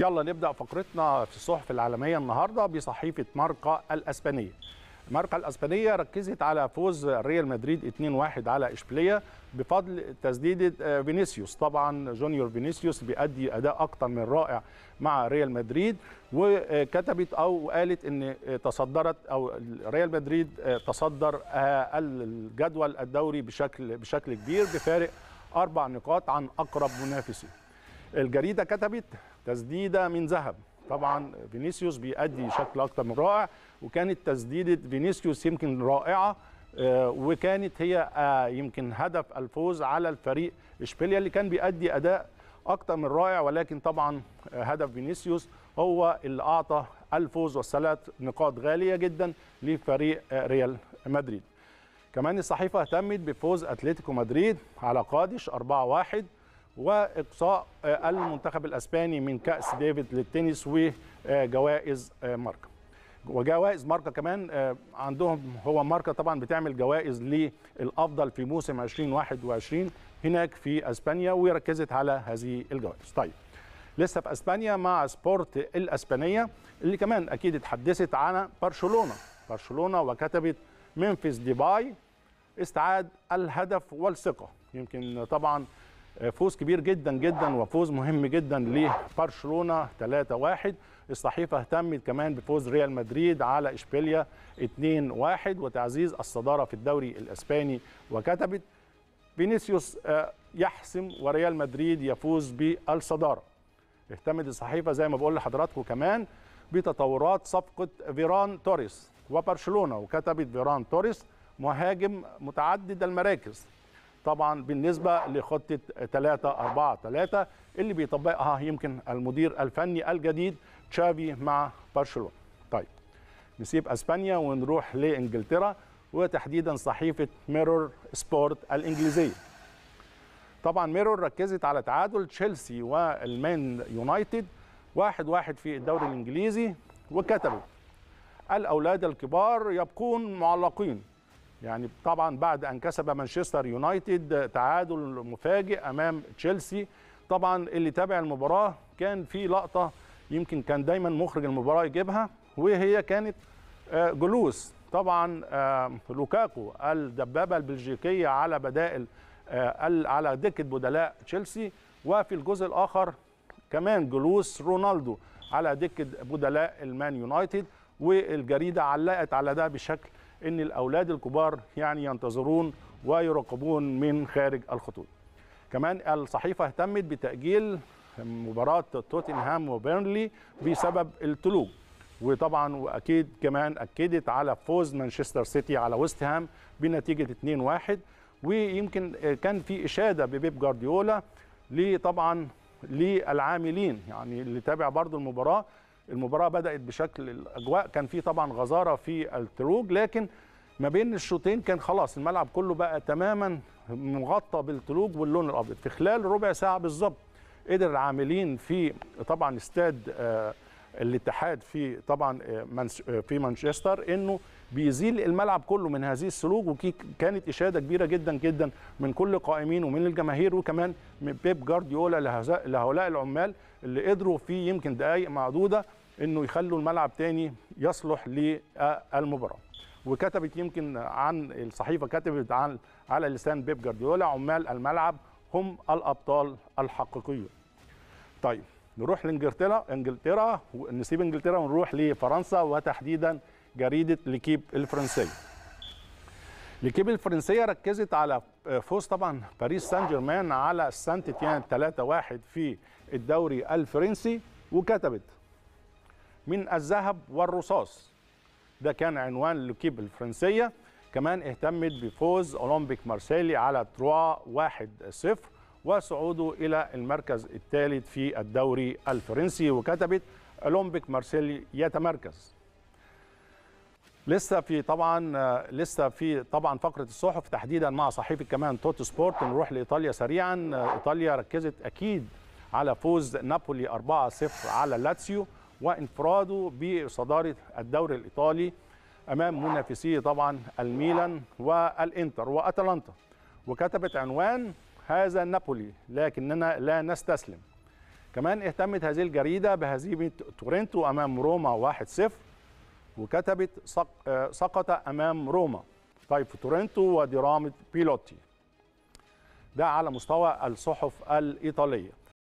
يلا نبدا فقرتنا في الصحف العالميه النهارده بصحيفه ماركا الاسبانيه ماركا الاسبانيه ركزت على فوز ريال مدريد 2-1 على اشبيليه بفضل تسديده آه، فينيسيوس طبعا جونيور فينيسيوس بيأدي اداء اكتر من رائع مع ريال مدريد وكتبت او قالت ان تصدرت او ريال مدريد آه، تصدر آه، الجدول الدوري بشكل بشكل كبير بفارق اربع نقاط عن اقرب منافسه الجريده كتبت تسديده من ذهب طبعا فينيسيوس بيأدي شكل اكتر من رائع وكانت تسديده فينيسيوس يمكن رائعه آه، وكانت هي آه، يمكن هدف الفوز على الفريق اشبيليا اللي كان بيأدي اداء اكتر من رائع ولكن طبعا هدف فينيسيوس هو اللي اعطى الفوز والثلاث نقاط غاليه جدا لفريق آه، ريال مدريد كمان الصحيفه اهتمت بفوز اتلتيكو مدريد على قادش 4-1 واقصاء آه، المنتخب الاسباني من كاس ديفيد للتنس وجوائز آه، ماركه وجوائز ماركه كمان آه، عندهم هو ماركه طبعا بتعمل جوائز للافضل في موسم 2021 هناك في اسبانيا وركزت على هذه الجوائز طيب لسه في اسبانيا مع سبورت الاسبانيه اللي كمان اكيد اتحدثت عن برشلونه برشلونه وكتبت منفس ديباي استعاد الهدف والثقه يمكن طبعا فوز كبير جدا جدا وفوز مهم جدا لبرشلونه 3-1 الصحيفه اهتمت كمان بفوز ريال مدريد على اشبيليا 2-1 وتعزيز الصداره في الدوري الاسباني وكتبت فينيسيوس آه، يحسم وريال مدريد يفوز بالصداره اهتمت الصحيفه زي ما بقول لحضراتكم كمان بتطورات صفقه فيران توريس وبرشلونه وكتبت فيران توريس مهاجم متعدد المراكز طبعا بالنسبه لخطه 3 4 3 اللي بيطبقها يمكن المدير الفني الجديد تشافي مع برشلونه. طيب نسيب اسبانيا ونروح لانجلترا وتحديدا صحيفه ميرور سبورت الانجليزيه. طبعا ميرور ركزت على تعادل تشيلسي والمان يونايتد واحد واحد في الدوري الانجليزي وكتبوا الاولاد الكبار يبقون معلقين يعني طبعا بعد ان كسب مانشستر يونايتد تعادل مفاجئ امام تشيلسي طبعا اللي تابع المباراه كان في لقطه يمكن كان دايما مخرج المباراه يجيبها وهي كانت آه، جلوس طبعا آه، لوكاكو الدبابه البلجيكيه على بدائل آه، على دكه بدلاء تشيلسي وفي الجزء الاخر كمان جلوس رونالدو على دكه بدلاء المان يونايتد والجريده علقت على ده بشكل ان الاولاد الكبار يعني ينتظرون ويراقبون من خارج الخطوط كمان الصحيفه اهتمت بتاجيل مباراه توتنهام وبيرنلي بسبب الثلوج وطبعا واكيد كمان اكدت على فوز مانشستر سيتي على ويست هام بنتيجه 2-1 ويمكن كان في اشاده ببيب جارديولا لطبعا للعاملين يعني اللي تابع برضو المباراه المباراه بدات بشكل الاجواء كان في طبعا غزاره في التروج لكن ما بين الشوطين كان خلاص الملعب كله بقى تماما مغطى بالتلوج واللون الابيض في خلال ربع ساعه بالظبط قدر العاملين في طبعا استاد آه الاتحاد في طبعا آه، آه، في مانشستر انه بيزيل الملعب كله من هذه السلوك وكانت اشاده كبيره جدا جدا من كل القائمين ومن الجماهير وكمان من بيب جارديولا لهؤلاء العمال اللي قدروا في يمكن دقائق معدوده انه يخلوا الملعب تاني يصلح للمباراه وكتبت يمكن عن الصحيفه كتبت عن على لسان بيب جارديولا عمال الملعب هم الابطال الحقيقيون طيب نروح لانجلترا انجلترا نسيب انجلترا ونروح لفرنسا وتحديدا جريده ليكيب الفرنسيه. ليكيب الفرنسيه ركزت على فوز طبعا باريس سان جيرمان على سانت تيان 3-1 في الدوري الفرنسي وكتبت من الذهب والرصاص ده كان عنوان ليكيب الفرنسيه كمان اهتمت بفوز اولمبيك مارسيلي علي تروا 3-1-0 وصعوده إلى المركز الثالث في الدوري الفرنسي وكتبت أولمبيك مارسيلي يتمركز لسه في طبعا لسه في طبعا فقره الصحف تحديدا مع صحيفه كمان توت سبورت نروح لايطاليا سريعا ايطاليا ركزت اكيد على فوز نابولي 4-0 على لاتسيو وانفراده بصداره الدوري الايطالي امام منافسيه طبعا الميلان والانتر واتلانتا وكتبت عنوان هذا نابولي لكننا لا نستسلم كمان اهتمت هذه الجريدة بهزيمة تورنتو أمام روما 1-0 وكتبت سقط أمام روما طيب في تورنتو ودرامة بيلوتي ده على مستوى الصحف الإيطالية